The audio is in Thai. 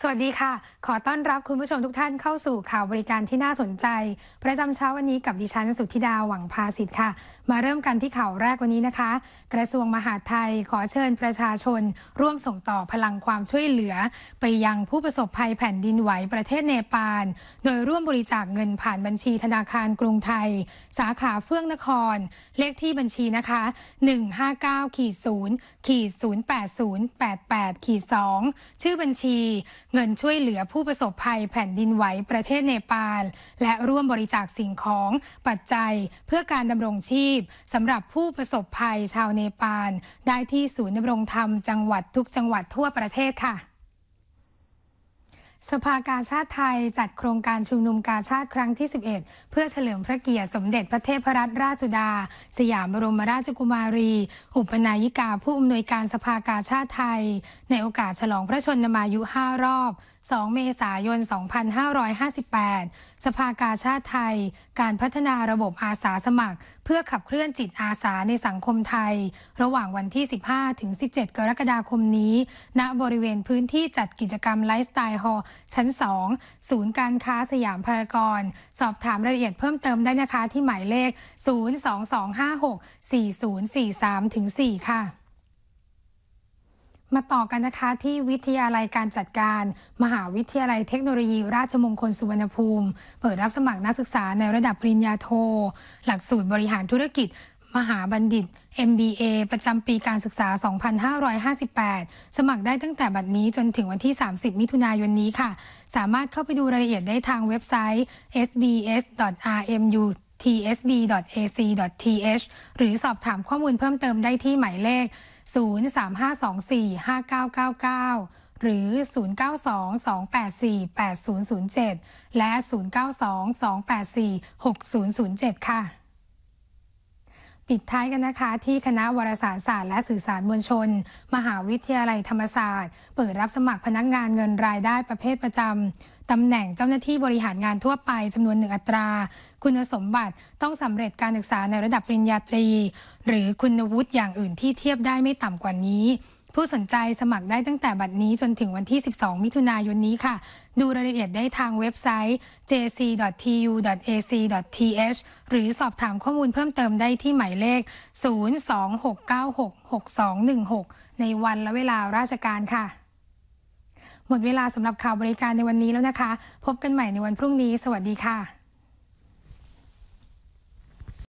สวัสดีค่ะ ขอต้อนรับคุณผู้ชมทุกท่านเข้าสู่ข่าวบริการที่น่าสนใจประจำเช้าวันนี้กับดิฉันสุธิดาหวังพาสิทธิ์ค่ะ มาเริ่มกันที่ข่าวแรกวันนี้นะคะ กระทรวงมหาดไทย ขอเชิญประชาชน ร่วมส่งต่อพลังความช่วยเหลือ ไปยังผู้ประสบภัยแผ่นดินไหวประเทศเนปาลโดยร่วมบริจาคเงินผ่านบัญชี ธนาคารกรุงไทย สาขาเฟื่องนคร เลขที่บัญชีนะคะ159ขีด0ขีด08088ขีดงชื่อบัญชีเงินช่วยเหลือผู้ประสบภัยแผ่นดินไหวประเทศเนปาลและร่วมบริจาคสิ่งของปัจจัยเพื่อการดำรงชีพสำหรับผู้ประสบภัยชาวเนปาลได้ที่ศูนย์ดำรงธรรมจังหวัดทุกจังหวัดทั่วประเทศค่ะสภากาชาติไทยจัดโครงการชุมนุมกาชาติครั้งที่ 11 เพื่อเฉลิมพระเกียรติสมเด็จพระเทพรัตนราชสุดา สยามบรมราชกุมารีอุปนายิกาผู้อำนวยการสภากาชาติไทย ในโอกาสฉลองพระชนมายุ 5 รอบ2 เมษายน 2558 สภากาชาติไทย การพัฒนาระบบอาสาสมัคร เพื่อขับเคลื่อนจิตอาสาในสังคมไทย ระหว่างวันที่ 15 ถึง 17 กรกฎาคมนี้ ณบริเวณพื้นที่จัดกิจกรรมไลฟ์สไตล์ฮอลชั้น 2 ศูนย์การค้าสยามพารากอนสอบถามรายละเอียดเพิ่มเติมได้นะคะที่หมายเลข 022564043-4 ค่ะมาต่อกันนะคะที่วิทยาลัยการจัดการ มหาวิทยาลัยเทคโนโลยี ราชมงคลสุวรรณภูมิ เปิดรับสมัครนักศึกษาในระดับปริญญาโท หลักสูตรบริหารธุรกิจ มหาบัณฑิต MBA ประจำปีการศึกษา 2558 สมัครได้ตั้งแต่บัดนี้จนถึงวันที่ 30 มิถุนายนนี้ค่ะ สามารถเข้าไปดูรายละเอียดได้ทางเว็บไซต์ sbs.rmu tsb.ac.th หรือสอบถามข้อมูลเพิ่มเติมได้ที่หมายเลข 035245999 หรือ 0922848007 และ 0922846007 ค่ะปิดท้ายกันนะคะ ที่คณะวารสารศาสตร์และสื่อสารมวลชน มหาวิทยาลัยธรรมศาสตร์ เปิดรับสมัครพนักงานเงินรายได้ประเภทประจำตำแหน่งเจ้าหน้าที่บริหารงานทั่วไปจำนวนหนึ่งอัตรา คุณสมบัติต้องสำเร็จการศึกษาในระดับปริญญาตรีหรือคุณวุฒิอย่างอื่นที่เทียบได้ไม่ต่ำกว่านี้ผู้สนใจสมัครได้ตั้งแต่บัดนี้ จนถึงวันที่ 12 มิถุนายนนี้ค่ะ ดูรายละเอียดได้ทางเว็บไซต์ jc.tu.ac.th หรือสอบถามข้อมูลเพิ่มเติมได้ที่หมายเลข 026966216 ในวันและเวลาราชการค่ะ หมดเวลาสำหรับข่าวบริการในวันนี้แล้วนะคะ พบกันใหม่ในวันพรุ่งนี้ สวัสดีค่ะ